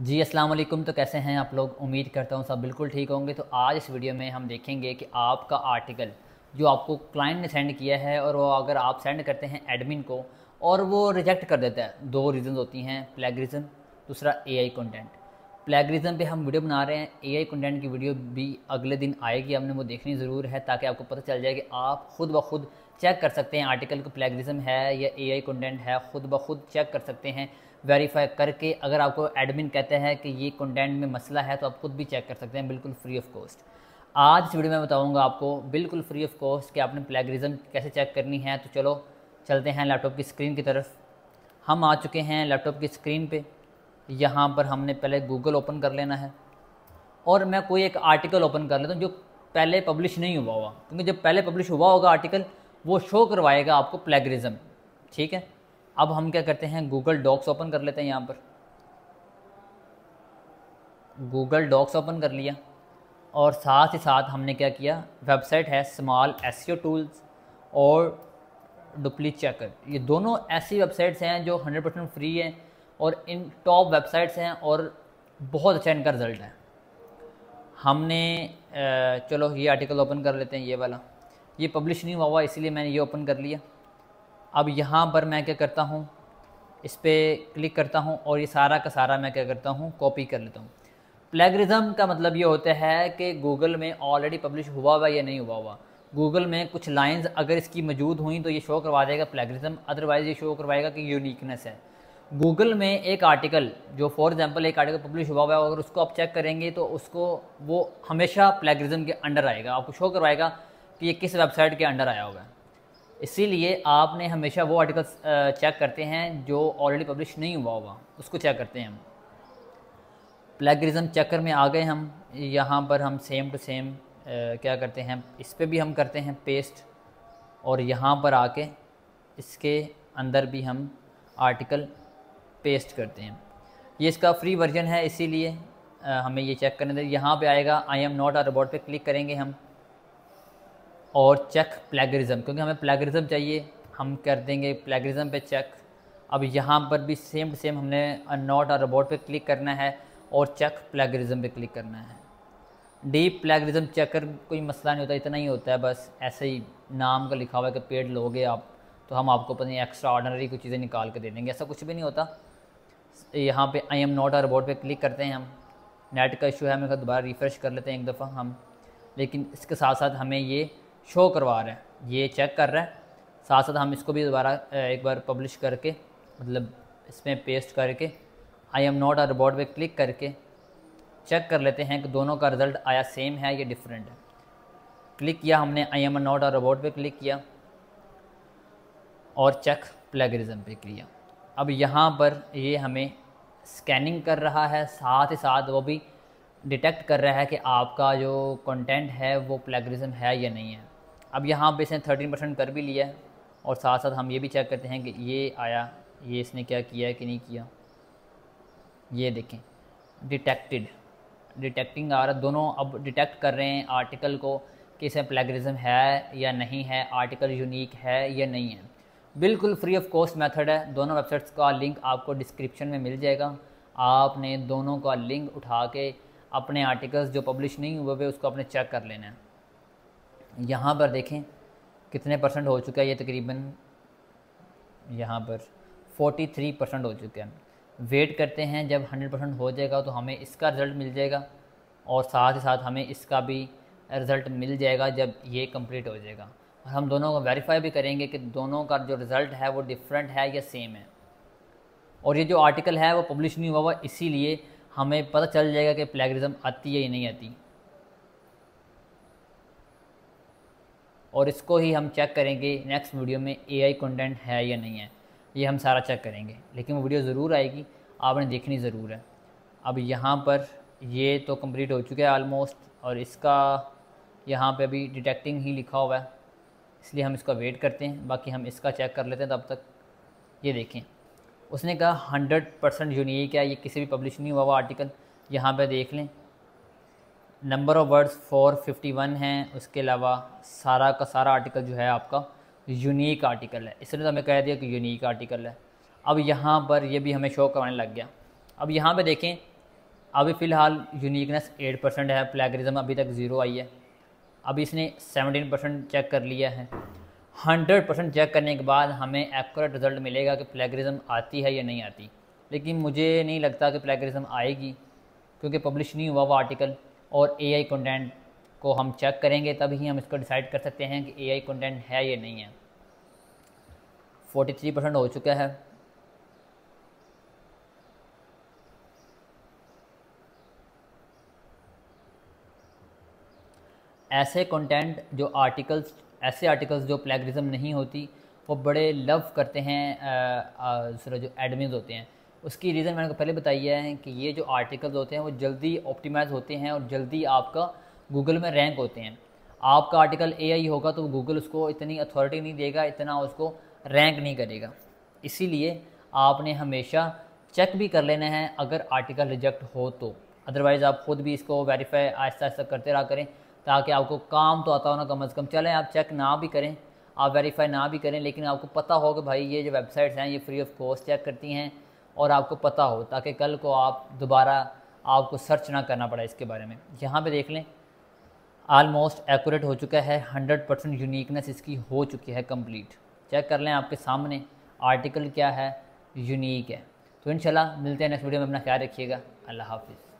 जी अस्सलाम वालेकुम तो कैसे हैं आप लोग उम्मीद करता हूँ सब बिल्कुल ठीक होंगे तो आज इस वीडियो में हम देखेंगे कि आपका आर्टिकल जो आपको क्लाइंट ने सेंड किया है और वो अगर आप सेंड करते हैं एडमिन को और वो रिजेक्ट कर देता है दो रीज़न होती हैं प्लेगरिज्म दूसरा एआई कंटेंट प्लेगरिज्म पे हम वीडियो बना रहे हैं एआई कंटेंट की वीडियो भी अगले दिन आएगी हमने वो देखनी ज़रूर है ताकि आपको पता चल जाए कि आप खुद ब खुद चेक कर सकते हैं आर्टिकल को प्लेगरिज्म है या एआई कंटेंट है खुद ब खुद चेक कर सकते हैं वेरीफाई करके अगर आपको एडमिन कहते हैं कि ये कंटेंट में मसला है तो आप खुद भी चेक कर सकते हैं बिल्कुल फ्री ऑफ कॉस्ट आज इस वीडियो में बताऊंगा आपको बिल्कुल फ्री ऑफ कॉस्ट कि आपने प्लेगरिज्म कैसे चेक करनी है तो चलो चलते हैं लैपटॉप की स्क्रीन की तरफ हम आ चुके हैं लैपटॉप की स्क्रीन पे यहाँ पर हमने पहले गूगल ओपन कर लेना है और मैं कोई एक आर्टिकल ओपन कर लेता हूँ जो पहले पब्लिश नहीं हुआ हुआ क्योंकि जब पहले पब्लिश हुआ होगा आर्टिकल वो शो करवाएगा आपको प्लेगरिज्म ठीक है अब हम क्या करते हैं गूगल डॉक्स ओपन कर लेते हैं यहाँ पर गूगल डॉक्स ओपन कर लिया और साथ ही साथ हमने क्या किया वेबसाइट है स्मॉल एस टूल्स और डुप्ली चेकर ये दोनों ऐसी वेबसाइट्स हैं जो 100 परसेंट फ्री हैं और इन टॉप वेबसाइट्स हैं और बहुत अच्छा इनका रिजल्ट है हमने चलो ये आर्टिकल ओपन कर लेते हैं ये वाला ये पब्लिश नहीं हुआ हुआ इसीलिए मैंने ये ओपन कर लिया अब यहाँ पर मैं क्या करता हूँ इस पर क्लिक करता हूँ और ये सारा का सारा मैं क्या करता हूँ कॉपी कर लेता हूँ प्लेगरिज्म का मतलब ये होता है कि गूगल में ऑलरेडी पब्लिश हुआ हुआ या नहीं हुआ हुआ गूगल में कुछ लाइंस अगर इसकी मौजूद हुई तो ये शो करवा देगा प्लेगरिज्म अदरवाइज़ ये शो करवाएगा कि यूनिकनेस है गूगल में एक आर्टिकल जो फॉर एग्जांपल एक आर्टिकल पब्लिश हुआ हुआ है अगर उसको आप चेक करेंगे तो उसको वो हमेशा प्लेगरिज्म के अंडर आएगा आपको शो करवाएगा कि ये किस वेबसाइट के अंडर आया हुआ है इसीलिए आपने हमेशा वो आर्टिकल्स चेक करते हैं जो ऑलरेडी पब्लिश नहीं हुआ हुआ उसको चेक करते हैं हम प्लेगरिज्म चेकर में आ गए हम यहाँ पर हम सेम टू सेम क्या करते हैं इस पर भी हम करते हैं पेस्ट और यहाँ पर आके इसके अंदर भी हम आर्टिकल पेस्ट करते हैं ये इसका फ्री वर्जन है इसीलिए हमें ये चेक करने दें यहाँ पे आएगा I am not a robot पे क्लिक करेंगे हम और चेक प्लेगरिज्म क्योंकि हमें प्लेगरिज्म चाहिए हम कर देंगे प्लेगरिज्म पे चेक अब यहाँ पर भी सेम टू सेम हमने नॉट और अबाउट पे क्लिक करना है और चेक प्लेगरिज्म पे क्लिक करना है डीप प्लेगरिज्म चेकर कोई मसला नहीं होता इतना ही होता है बस ऐसे ही नाम का लिखा हुआ है कि पेड लोगे आप तो हम आपको पता नहीं एक्स्ट्रा ऑर्डनरी कुछ चीज़ें निकाल के दे देंगे ऐसा कुछ भी नहीं होता यहाँ पे I am not a robot पे क्लिक करते हैं हम नेट का इशू है हमें दोबारा रिफ़्रेश कर लेते हैं एक दफ़ा हम लेकिन इसके साथ साथ हमें ये शो करवा रहा है ये चेक कर रहा है साथ साथ हम इसको भी दोबारा एक बार पब्लिश करके मतलब इसमें पेस्ट करके I am not a robot पे क्लिक करके चेक कर लेते हैं कि दोनों का रिज़ल्ट आया सेम है या डिफरेंट है क्लिक किया हमने I am not a robot पे क्लिक किया और चेक प्लेगरिज्म पे किया अब यहाँ पर ये हमें स्कैनिंग कर रहा है साथ ही साथ वो भी डिटेक्ट कर रहा है कि आपका जो कंटेंट है वो प्लेगरिज्म है या नहीं है अब यहाँ पे इसने थर्टीन परसेंट कर भी लिया है और साथ साथ हम ये भी चेक करते हैं कि ये आया ये इसने क्या किया है कि नहीं किया ये देखें डिटेक्टेड डिटेक्टिंग आ रहा दोनों अब डिटेक्ट कर रहे हैं आर्टिकल को कि इसमें प्लेगरिज्म है या नहीं है आर्टिकल यूनिक है या नहीं है बिल्कुल फ्री ऑफ कॉस्ट मेथड है दोनों वेबसाइट्स का लिंक आपको डिस्क्रिप्शन में मिल जाएगा आपने दोनों का लिंक उठा के अपने आर्टिकल्स जो पब्लिश नहीं हुए हुए उसको अपने चेक कर लेना है यहाँ पर देखें कितने परसेंट हो चुका है ये तकरीबन यहाँ पर 43 परसेंट हो चुका है वेट करते हैं जब 100 परसेंट हो जाएगा तो हमें इसका रिज़ल्ट मिल जाएगा और साथ ही साथ हमें इसका भी रिज़ल्ट मिल जाएगा जब ये कंप्लीट हो जाएगा और हम दोनों को वेरीफाई भी करेंगे कि दोनों का जो रिज़ल्ट है वो डिफरेंट है या सेम है और ये जो आर्टिकल है वो पब्लिश नहीं हुआ हुआ इसीलिए हमें पता चल जाएगा कि प्लेगरिज्म आती है या नहीं आती और इसको ही हम चेक करेंगे नेक्स्ट वीडियो में एआई कंटेंट है या नहीं है ये हम सारा चेक करेंगे लेकिन वो वीडियो ज़रूर आएगी आपने देखनी ज़रूर है अब यहाँ पर ये तो कंप्लीट हो चुका है आलमोस्ट और इसका यहाँ पे अभी डिटेक्टिंग ही लिखा हुआ है इसलिए हम इसका वेट करते हैं बाकी हम इसका चेक कर लेते हैं तब तो तक ये देखें उसने कहा हंड्रेड परसेंट यूनिक है ये किसी भी पब्लिश नहीं हुआ वो आर्टिकल यहाँ पे देख लें नंबर ऑफ़ वर्ड्स 451 हैं उसके अलावा सारा का सारा आर्टिकल जो है आपका यूनिक आर्टिकल है इसलिए तो हमें कह दिया कि यूनिक आर्टिकल है अब यहाँ पर ये भी हमें शो करवाने लग गया अब यहाँ पे देखें अभी फ़िलहाल यूनिकनेस 8 परसेंट है प्लेगरिज्म अभी तक ज़ीरो आई है अभी इसने 17 परसेंट चेक कर लिया है 100 परसेंट चेक करने के बाद हमें एक्यूरेट रिज़ल्ट मिलेगा कि प्लेगरिज्म आती है या नहीं आती लेकिन मुझे नहीं लगता कि प्लेगरिज्म आएगी क्योंकि पब्लिश नहीं हुआ वो आर्टिकल और आई कंटेंट को हम चेक करेंगे तभी हम इसको डिसाइड कर सकते हैं कि आई कंटेंट है या नहीं है 43 परसेंट हो चुका है ऐसे कंटेंट जो आर्टिकल्स ऐसे आर्टिकल्स जो प्लेगरिज्म नहीं होती वो बड़े लव करते हैं आ, आ, जो एडमिन होते हैं उसकी रीज़न मैंने पहले बताई है कि ये जो आर्टिकल्स होते हैं वो जल्दी ऑप्टिमाइज होते हैं और जल्दी आपका गूगल में रैंक होते हैं आपका आर्टिकल ए होगा तो गूगल उसको इतनी अथॉरिटी नहीं देगा इतना उसको रैंक नहीं करेगा इसीलिए आपने हमेशा चेक भी कर लेना है अगर आर्टिकल रिजेक्ट हो तो अदरवाइज़ आप खुद भी इसको वेरीफाई आहिस्ता आहिस्ता करते रहा करें ताकि आपको काम तो आता हो ना कम अज़ कम चलें आप चेक ना भी करें आप वेरीफाई ना भी करें लेकिन आपको पता हो कि भाई ये जो वेबसाइट्स हैं ये फ्री ऑफ कॉस्ट चेक करती हैं और आपको पता हो ताकि कल को आप दोबारा आपको सर्च ना करना पड़े इसके बारे में यहाँ पे देख लें आलमोस्ट एक्यूरेट हो चुका है 100 परसेंट यूनिकनेस इसकी हो चुकी है कंप्लीट चेक कर लें आपके सामने आर्टिकल क्या है यूनिक है तो इंशाल्लाह मिलते हैं नेक्स्ट वीडियो में अपना ख्याल रखिएगा अल्लाह हाफिज़